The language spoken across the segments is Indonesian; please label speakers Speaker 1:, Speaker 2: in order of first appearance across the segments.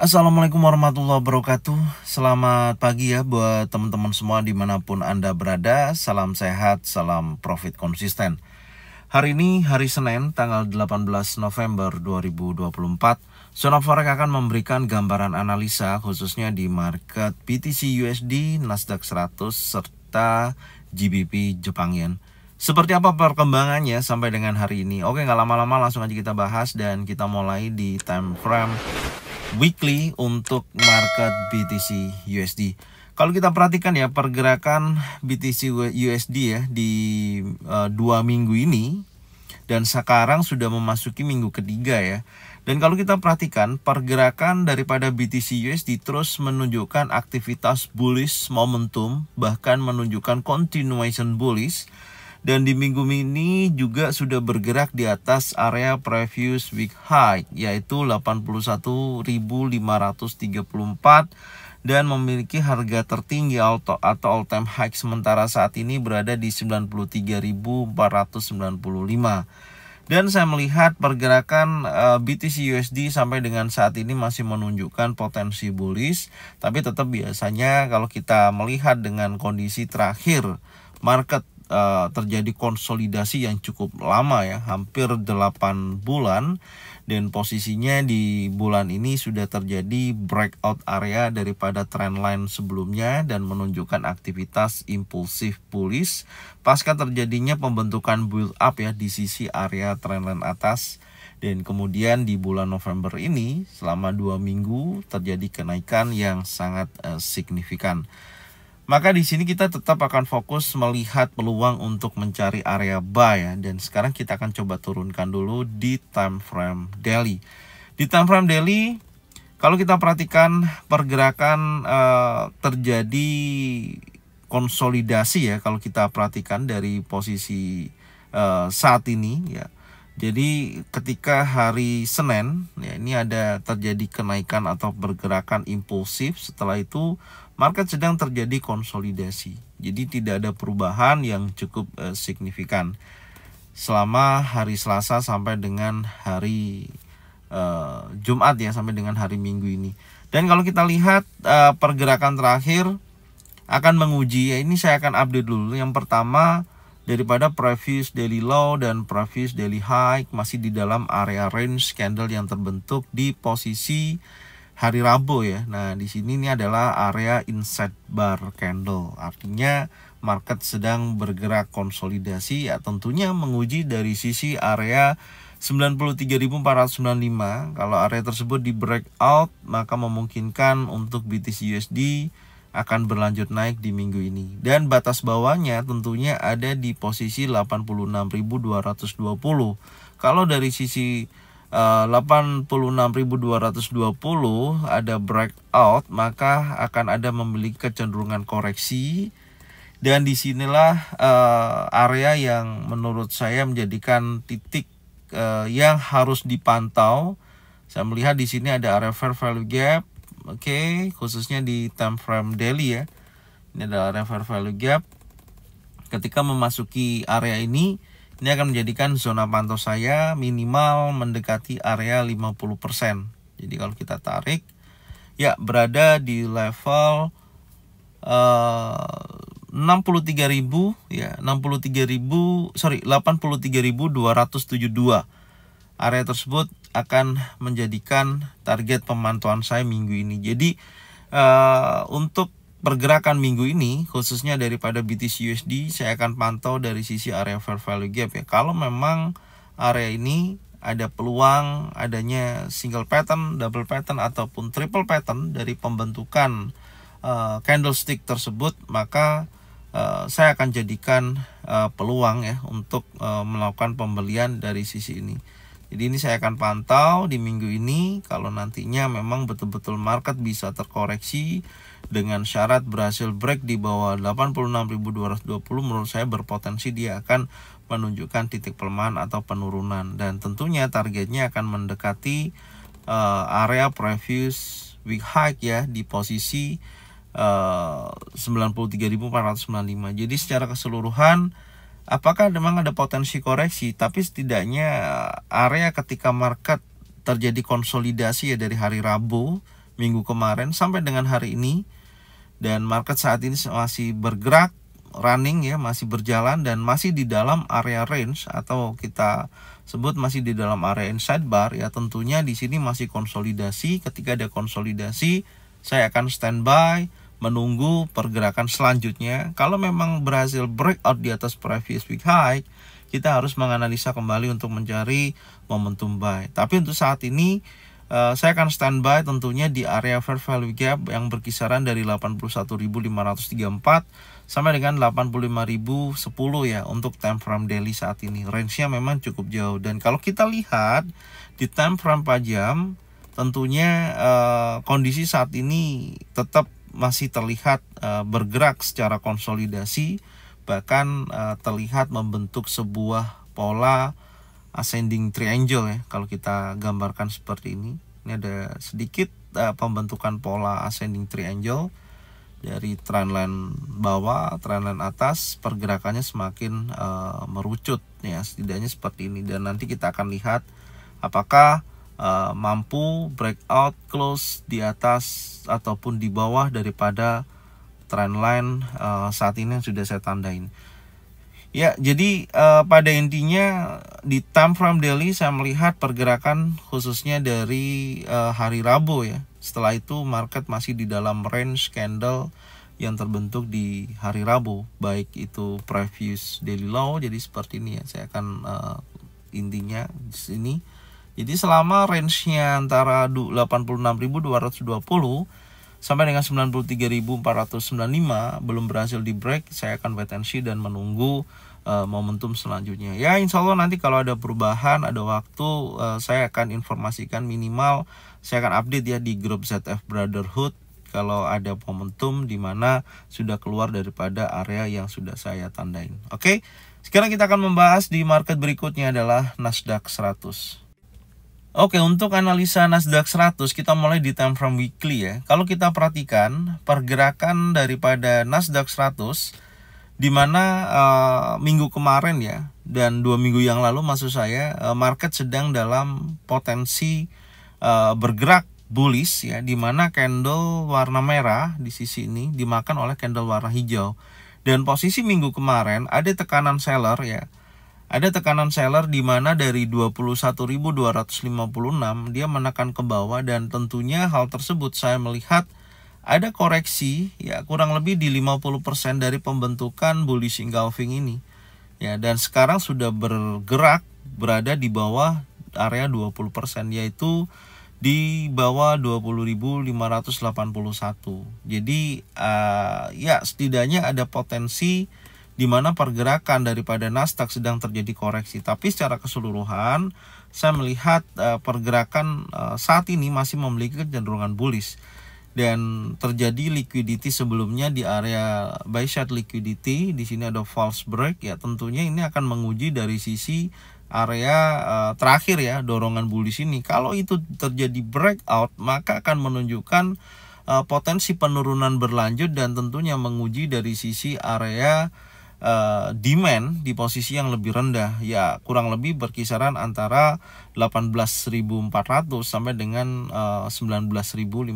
Speaker 1: Assalamualaikum warahmatullahi wabarakatuh Selamat pagi ya buat teman-teman semua dimanapun Anda berada Salam sehat, salam profit konsisten Hari ini hari Senin tanggal 18 November 2024 Zona akan memberikan gambaran analisa khususnya di market BTC USD, Nasdaq 100, serta GBP Jepang Yen seperti apa perkembangannya sampai dengan hari ini? Oke, nggak lama-lama langsung aja kita bahas dan kita mulai di time frame weekly untuk market BTC USD. Kalau kita perhatikan ya pergerakan BTC USD ya di uh, dua minggu ini dan sekarang sudah memasuki minggu ketiga ya. Dan kalau kita perhatikan pergerakan daripada BTC USD terus menunjukkan aktivitas bullish momentum bahkan menunjukkan continuation bullish dan di minggu ini juga sudah bergerak di atas area previous week high yaitu 81.534 dan memiliki harga tertinggi auto atau all time high sementara saat ini berada di 93.495 dan saya melihat pergerakan eh, BTC USD sampai dengan saat ini masih menunjukkan potensi bullish tapi tetap biasanya kalau kita melihat dengan kondisi terakhir market uh, terjadi konsolidasi yang cukup lama ya, hampir 8 bulan dan posisinya di bulan ini sudah terjadi breakout area daripada trendline sebelumnya dan menunjukkan aktivitas impulsif bullish pasca terjadinya pembentukan build up ya di sisi area trendline atas dan kemudian di bulan November ini selama dua minggu terjadi kenaikan yang sangat eh, signifikan. Maka di sini kita tetap akan fokus melihat peluang untuk mencari area buy ya. Dan sekarang kita akan coba turunkan dulu di time frame daily. Di time frame daily kalau kita perhatikan pergerakan uh, terjadi konsolidasi ya kalau kita perhatikan dari posisi uh, saat ini ya jadi ketika hari Senin ya ini ada terjadi kenaikan atau pergerakan impulsif setelah itu market sedang terjadi konsolidasi. Jadi tidak ada perubahan yang cukup eh, signifikan selama hari Selasa sampai dengan hari eh, Jumat ya sampai dengan hari Minggu ini. Dan kalau kita lihat eh, pergerakan terakhir akan menguji ya ini saya akan update dulu. Yang pertama daripada previous daily low dan previous daily high masih di dalam area range candle yang terbentuk di posisi hari Rabu ya. Nah, di sini ini adalah area inside bar candle. Artinya market sedang bergerak konsolidasi ya tentunya menguji dari sisi area 93.495. Kalau area tersebut di breakout maka memungkinkan untuk BTC USD akan berlanjut naik di minggu ini. Dan batas bawahnya tentunya ada di posisi 86.220. Kalau dari sisi eh, uh, 86.220 ada breakout, maka akan ada memiliki kecenderungan koreksi. Dan disinilah uh, area yang menurut saya menjadikan titik uh, yang harus dipantau. Saya melihat di sini ada area fair value gap, oke okay, khususnya di time frame daily ya ini adalah refer value gap ketika memasuki area ini ini akan menjadikan zona pantau saya minimal mendekati area 50% jadi kalau kita tarik ya berada di level eh, uh, 63.000 ya 63.000 sorry 83.272 area tersebut akan menjadikan target pemantauan saya minggu ini. Jadi uh, untuk pergerakan minggu ini khususnya daripada BTC USD saya akan pantau dari sisi area fair value gap ya. Kalau memang area ini ada peluang adanya single pattern, double pattern ataupun triple pattern dari pembentukan uh, candlestick tersebut maka uh, saya akan jadikan uh, peluang ya untuk uh, melakukan pembelian dari sisi ini. Jadi ini saya akan pantau di minggu ini kalau nantinya memang betul-betul market bisa terkoreksi dengan syarat berhasil break di bawah 86.220 menurut saya berpotensi dia akan menunjukkan titik pelemahan atau penurunan dan tentunya targetnya akan mendekati uh, area previous week high ya di posisi eh, uh, 93.495. Jadi secara keseluruhan apakah memang ada potensi koreksi tapi setidaknya eh, area ketika market terjadi konsolidasi ya dari hari Rabu minggu kemarin sampai dengan hari ini dan market saat ini masih bergerak running ya masih berjalan dan masih di dalam area range atau kita sebut masih di dalam area inside bar ya tentunya di sini masih konsolidasi ketika ada konsolidasi saya akan standby menunggu pergerakan selanjutnya. Kalau memang berhasil breakout di atas previous week high, kita harus menganalisa kembali untuk mencari momentum buy. Tapi untuk saat ini eh, saya akan standby tentunya di area fair value gap yang berkisaran dari 81.534 sampai dengan 85.010 ya untuk time frame daily saat ini. Range-nya memang cukup jauh dan kalau kita lihat di time frame pajam tentunya uh, kondisi saat ini tetap masih terlihat eh, bergerak secara konsolidasi bahkan eh, terlihat membentuk sebuah pola ascending triangle ya kalau kita gambarkan seperti ini ini ada sedikit eh, pembentukan pola ascending triangle dari trendline bawah trendline atas pergerakannya semakin merucut ya setidaknya seperti ini dan nanti kita akan lihat apakah uh, mampu breakout close di atas ataupun di bawah daripada trendline uh, eh, saat ini yang sudah saya tandain. Ya, jadi uh, pada intinya di time frame daily saya melihat pergerakan khususnya dari uh, hari Rabu ya. Setelah itu market masih di dalam range candle yang terbentuk di hari Rabu, baik itu previous daily low jadi seperti ini ya. Saya akan uh, intinya di sini jadi selama range-nya antara 86.220 sampai dengan 93.495 belum berhasil di break, saya akan wait and see dan menunggu uh, momentum selanjutnya. Ya, insya Allah nanti kalau ada perubahan, ada waktu, uh, saya akan informasikan minimal, saya akan update ya di grup ZF Brotherhood kalau ada momentum di mana sudah keluar daripada area yang sudah saya tandain. Oke, sekarang kita akan membahas di market berikutnya adalah Nasdaq 100. Oke, untuk analisa Nasdaq 100 kita mulai di time frame weekly ya. Kalau kita perhatikan pergerakan daripada Nasdaq 100 di mana uh, minggu kemarin ya dan dua minggu yang lalu maksud saya uh, market sedang dalam potensi uh, bergerak bullish ya di mana candle warna merah di sisi ini dimakan oleh candle warna hijau. Dan posisi minggu kemarin ada tekanan seller ya ada tekanan seller di mana dari 21.256 dia menekan ke bawah dan tentunya hal tersebut saya melihat ada koreksi ya kurang lebih di 50% dari pembentukan bullish engulfing ini. Ya dan sekarang sudah bergerak berada di bawah area 20% yaitu di bawah 20.581. Jadi uh, ya setidaknya ada potensi di mana pergerakan daripada Nasdaq sedang terjadi koreksi. Tapi secara keseluruhan saya melihat eh, pergerakan eh, saat ini masih memiliki kecenderungan bullish dan terjadi liquidity sebelumnya di area buy side liquidity di sini ada false break ya tentunya ini akan menguji dari sisi area uh, terakhir ya dorongan bullish ini kalau itu terjadi breakout maka akan menunjukkan uh, potensi penurunan berlanjut dan tentunya menguji dari sisi area uh, demand di posisi yang lebih rendah ya kurang lebih berkisaran antara 18.400 sampai dengan uh, eh, 19.500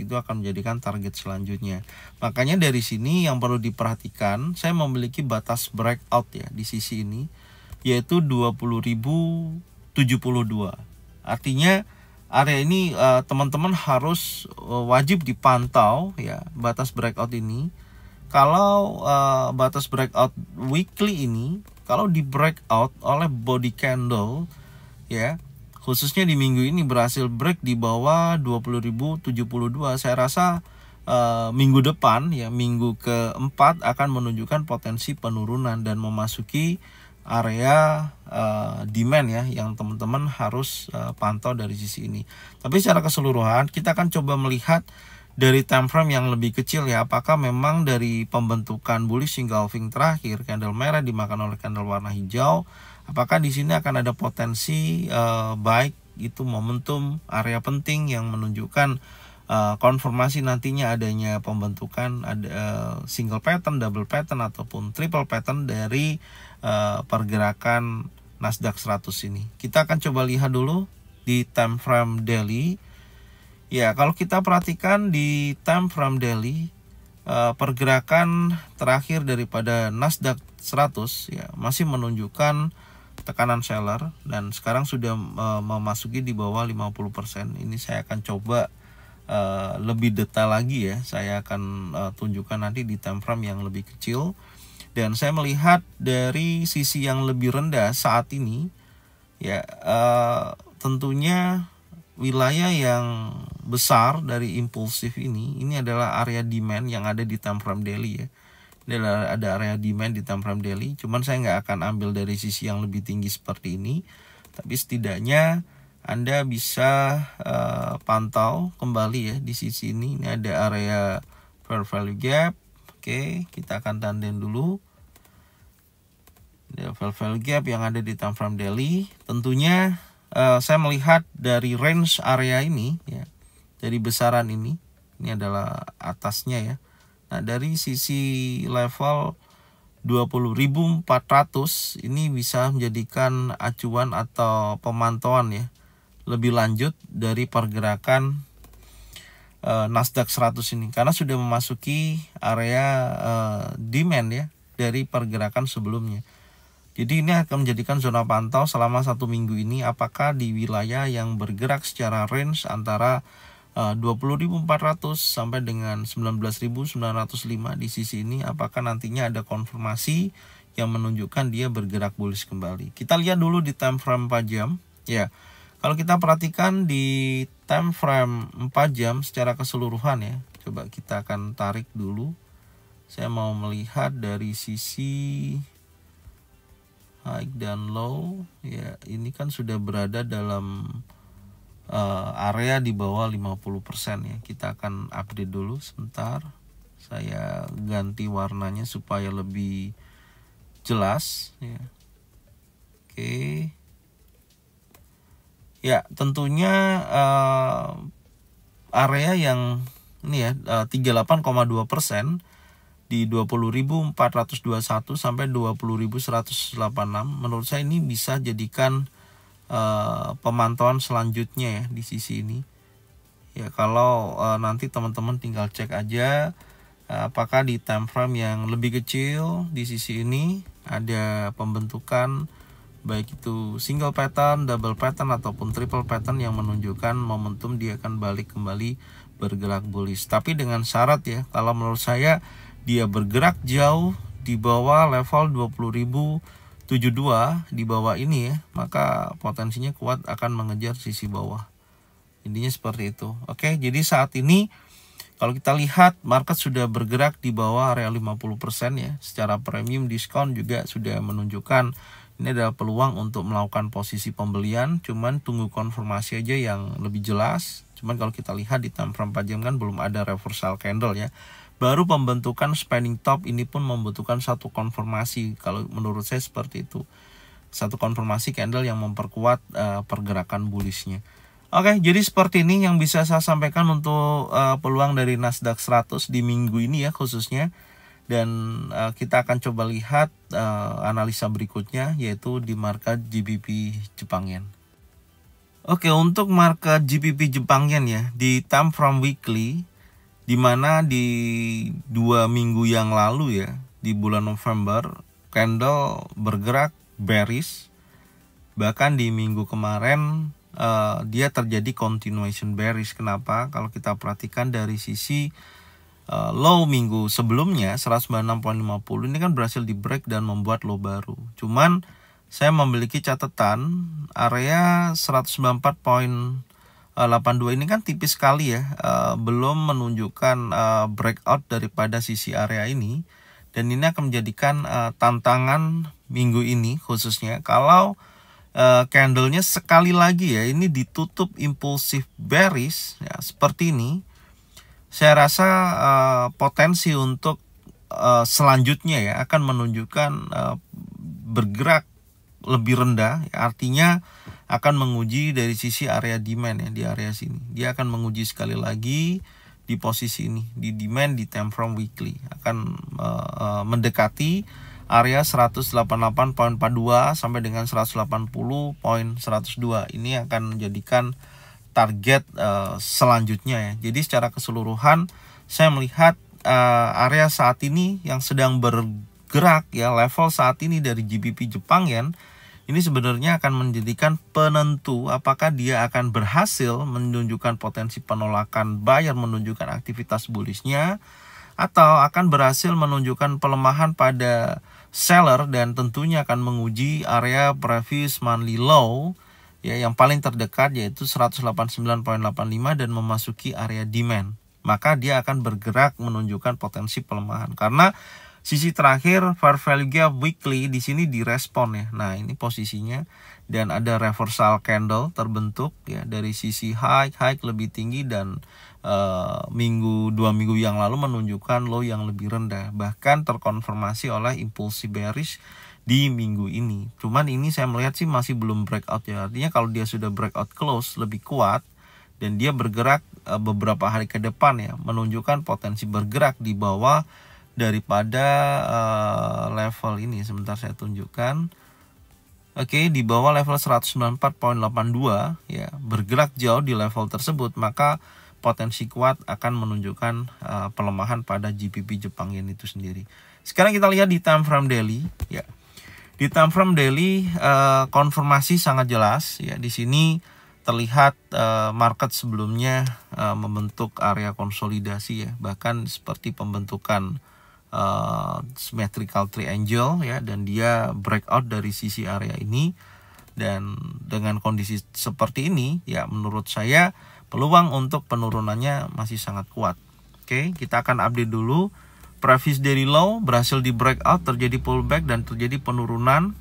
Speaker 1: itu akan menjadikan target selanjutnya makanya dari sini yang perlu diperhatikan saya memiliki batas breakout ya di sisi ini yaitu 20.072 artinya area ini eh, teman-teman uh, harus uh, wajib dipantau ya batas breakout ini kalau uh, batas breakout weekly ini kalau di breakout oleh body candle ya khususnya di minggu ini berhasil break di bawah 20.072 saya rasa uh, minggu depan ya minggu keempat akan menunjukkan potensi penurunan dan memasuki area uh, demand ya yang teman-teman harus uh, pantau dari sisi ini. Tapi secara keseluruhan kita akan coba melihat dari time frame yang lebih kecil ya apakah memang dari pembentukan bullish hingga terakhir candle merah dimakan oleh candle warna hijau apakah di sini akan ada potensi uh, baik itu momentum area penting yang menunjukkan uh, konfirmasi nantinya adanya pembentukan ada uh, eh, single pattern double pattern ataupun triple pattern dari uh, pergerakan Nasdaq 100 ini kita akan coba lihat dulu di time frame daily Ya, kalau kita perhatikan di time frame daily eh, pergerakan terakhir daripada Nasdaq 100 ya masih menunjukkan tekanan seller dan sekarang sudah eh, memasuki di bawah 50%. Ini saya akan coba eh, lebih detail lagi ya. Saya akan tunjukkan nanti di time frame yang lebih kecil. Dan saya melihat dari sisi yang lebih rendah saat ini ya tentunya wilayah yang besar dari impulsif ini ini adalah area demand yang ada di Tamfram Delhi ya ini adalah ada area demand di frame Delhi cuman saya nggak akan ambil dari sisi yang lebih tinggi seperti ini tapi setidaknya anda bisa uh, pantau kembali ya di sisi ini ini ada area fair value gap oke kita akan tanden dulu ada fair value gap yang ada di frame Delhi tentunya Eh, saya melihat dari range area ini ya dari besaran ini ini adalah atasnya ya nah dari sisi level 20.400 ini bisa menjadikan acuan atau pemantauan ya lebih lanjut dari pergerakan uh, Nasdaq 100 ini karena sudah memasuki area uh, demand ya dari pergerakan sebelumnya. Jadi ini akan menjadikan zona pantau selama satu minggu ini apakah di wilayah yang bergerak secara range antara 20.400 eh, sampai dengan 19.905 di sisi ini apakah nantinya ada konfirmasi yang menunjukkan dia bergerak bullish kembali. Kita lihat dulu di time frame 4 jam ya. Kalau kita perhatikan di time frame 4 jam secara keseluruhan ya. Coba kita akan tarik dulu. Saya mau melihat dari sisi high dan low ya ini kan sudah berada dalam uh, area di bawah 50% ya kita akan update dulu sebentar saya ganti warnanya supaya lebih jelas ya oke ya tentunya uh, area yang ini ya eh, uh, 38,2 persen di 20.421 sampai 20.186 menurut saya ini bisa jadikan uh, pemantauan selanjutnya ya di sisi ini ya kalau uh, nanti teman-teman tinggal cek aja eh, apakah di time frame yang lebih kecil di sisi ini ada pembentukan baik itu single pattern, double pattern ataupun triple pattern yang menunjukkan momentum dia akan balik kembali bergerak bullish. Tapi dengan syarat ya, kalau menurut saya dia bergerak jauh di bawah level 20.072 di bawah ini ya maka potensinya kuat akan mengejar sisi bawah intinya seperti itu oke jadi saat ini kalau kita lihat market sudah bergerak di bawah area 50% ya secara premium diskon juga sudah menunjukkan ini adalah peluang untuk melakukan posisi pembelian cuman tunggu konfirmasi aja yang lebih jelas cuman kalau kita lihat di time frame 4 jam kan belum ada reversal candle ya baru pembentukan spanning top ini pun membutuhkan satu konfirmasi kalau menurut saya seperti itu satu konfirmasi candle yang memperkuat uh, pergerakan bullishnya Oke, jadi seperti ini yang bisa saya sampaikan untuk uh, peluang dari Nasdaq 100 di minggu ini ya khususnya. Dan uh, kita akan coba lihat uh, analisa berikutnya yaitu di market GBP Jepang Yen. Oke, untuk market GBP Jepang Yen ya, di time from weekly dimana di dua minggu yang lalu ya di bulan November candle bergerak bearish bahkan di minggu kemarin uh, dia terjadi continuation bearish kenapa kalau kita perhatikan dari sisi uh, low minggu sebelumnya 196.50 ini kan berhasil di break dan membuat low baru cuman saya memiliki catatan area 194. 82 eh, ini kan tipis sekali ya, eh, belum menunjukkan eh, breakout daripada sisi area ini dan ini akan menjadikan tantangan minggu ini khususnya kalau candlenya sekali lagi ya ini ditutup impulsif bearish ya, seperti ini saya rasa potensi untuk selanjutnya ya akan menunjukkan bergerak lebih rendah artinya akan menguji dari sisi area demand ya di area sini. Dia akan menguji sekali lagi di posisi ini di demand di time from weekly akan uh, uh, mendekati area 188.42 sampai dengan 180.102. Ini akan menjadikan target uh, selanjutnya ya. Jadi secara keseluruhan saya melihat uh, area saat ini yang sedang bergerak ya level saat ini dari GBP Jepang ya, ini sebenarnya akan menjadikan penentu apakah dia akan berhasil menunjukkan potensi penolakan bayar menunjukkan aktivitas bullishnya atau akan berhasil menunjukkan pelemahan pada seller dan tentunya akan menguji area previous monthly low ya yang paling terdekat yaitu 189.85 dan memasuki area demand maka dia akan bergerak menunjukkan potensi pelemahan karena Sisi terakhir fair value gap weekly di sini direspon ya. Nah, ini posisinya dan ada reversal candle terbentuk ya dari sisi high, high lebih tinggi dan uh, minggu dua minggu yang lalu menunjukkan low yang lebih rendah bahkan terkonfirmasi oleh impulsi bearish di minggu ini. Cuman ini saya melihat sih masih belum breakout ya. Artinya kalau dia sudah breakout close lebih kuat dan dia bergerak eh, beberapa hari ke depan ya menunjukkan potensi bergerak di bawah daripada uh, level ini sebentar saya tunjukkan Oke, okay, di bawah level 194.82 ya, bergerak jauh di level tersebut, maka potensi kuat akan menunjukkan uh, pelemahan pada GBP Jepang yen itu sendiri. Sekarang kita lihat di time frame daily ya. Di time frame daily uh, konfirmasi sangat jelas ya. Di sini terlihat uh, market sebelumnya uh, membentuk area konsolidasi ya, bahkan seperti pembentukan Uh, symmetrical triangle ya dan dia breakout dari sisi area ini dan dengan kondisi seperti ini ya menurut saya peluang untuk penurunannya masih sangat kuat. Oke, kita akan update dulu. previous dari low berhasil di breakout, terjadi pullback dan terjadi penurunan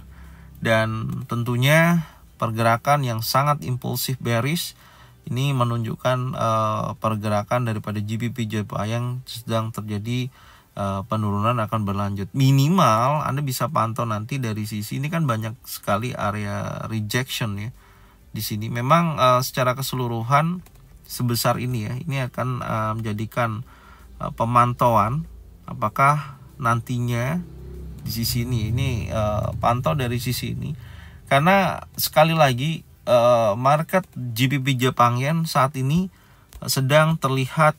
Speaker 1: dan tentunya pergerakan yang sangat impulsif bearish ini menunjukkan uh, pergerakan daripada GBP Jepang yang sedang terjadi Eh, penurunan akan berlanjut. Minimal Anda bisa pantau nanti dari sisi ini kan banyak sekali area rejection ya di sini. Memang uh, secara keseluruhan sebesar ini ya, ini akan uh, menjadikan uh, pemantauan apakah nantinya di sisi ini ini uh, pantau dari sisi ini karena sekali lagi uh, market GBP Jepang Yen saat ini sedang terlihat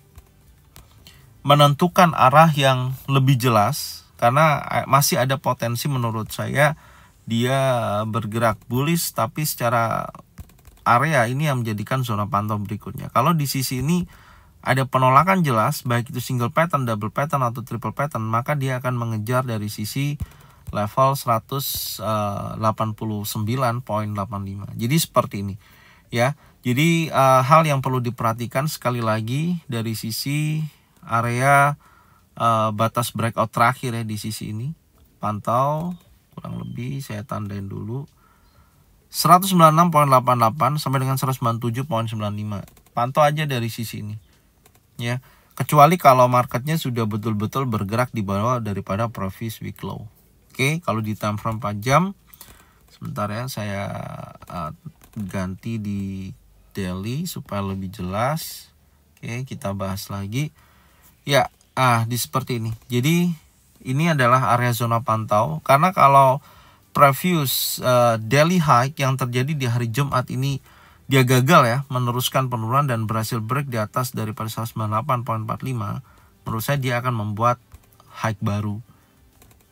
Speaker 1: menentukan arah yang lebih jelas karena eh, masih ada potensi menurut saya dia bergerak bullish tapi secara area ini yang menjadikan zona pantau berikutnya. Kalau di sisi ini ada penolakan jelas baik itu single pattern, double pattern atau triple pattern, maka dia akan mengejar dari sisi level 189.85. Eh, Jadi seperti ini. Ya. Jadi uh, hal yang perlu diperhatikan sekali lagi dari sisi area uh, batas breakout terakhir ya di sisi ini pantau kurang lebih saya tandain dulu 196.88 sampai dengan 197.95 pantau aja dari sisi ini ya kecuali kalau marketnya sudah betul-betul bergerak di bawah daripada profit week low oke kalau di time frame 4 jam sebentar ya saya uh, ganti di daily supaya lebih jelas oke kita bahas lagi Ya, ah di seperti ini. Jadi ini adalah area zona pantau karena kalau previous uh, eh, daily hike yang terjadi di hari Jumat ini dia gagal ya meneruskan penurunan dan berhasil break di atas daripada 198.45 menurut saya dia akan membuat hike baru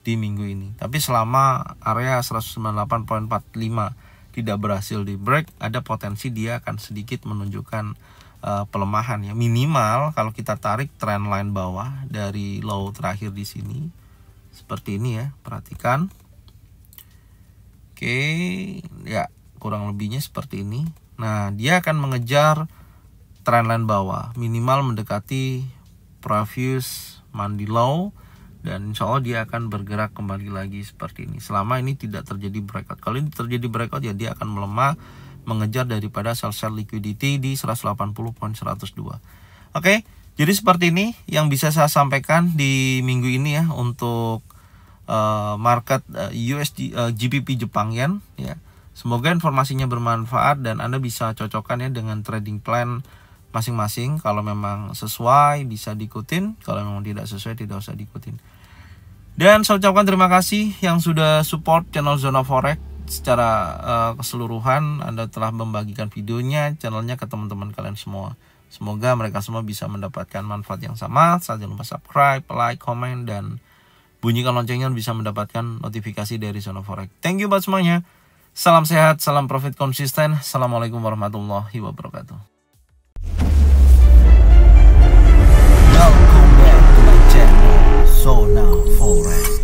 Speaker 1: di minggu ini tapi selama area 198.45 tidak berhasil di break ada potensi dia akan sedikit menunjukkan uh, pelemahan ya minimal kalau kita tarik trend line bawah dari low terakhir di sini seperti ini ya perhatikan oke ya kurang lebihnya seperti ini nah dia akan mengejar trend line bawah minimal mendekati previous mandi low dan insya Allah dia akan bergerak kembali lagi seperti ini selama ini tidak terjadi breakout kalau ini terjadi breakout ya dia akan melemah mengejar daripada sel-sel liquidity di 180.102. Oke, jadi seperti ini yang bisa saya sampaikan di minggu ini ya untuk uh, market uh, eh, USD uh, eh, GBP Jepang Yen ya. Semoga informasinya bermanfaat dan Anda bisa cocokkan ya dengan trading plan masing-masing. Kalau memang sesuai bisa diikutin, kalau memang tidak sesuai tidak usah diikutin. Dan saya ucapkan terima kasih yang sudah support channel Zona Forex secara uh, keseluruhan Anda telah membagikan videonya, channelnya ke teman-teman kalian semua. Semoga mereka semua bisa mendapatkan manfaat yang sama. Jangan lupa subscribe, like, comment, dan bunyikan loncengnya bisa mendapatkan notifikasi dari Zona Forex. Thank you buat semuanya. Salam sehat, salam profit konsisten. Assalamualaikum warahmatullahi wabarakatuh. Welcome back to my channel, Sona Forex.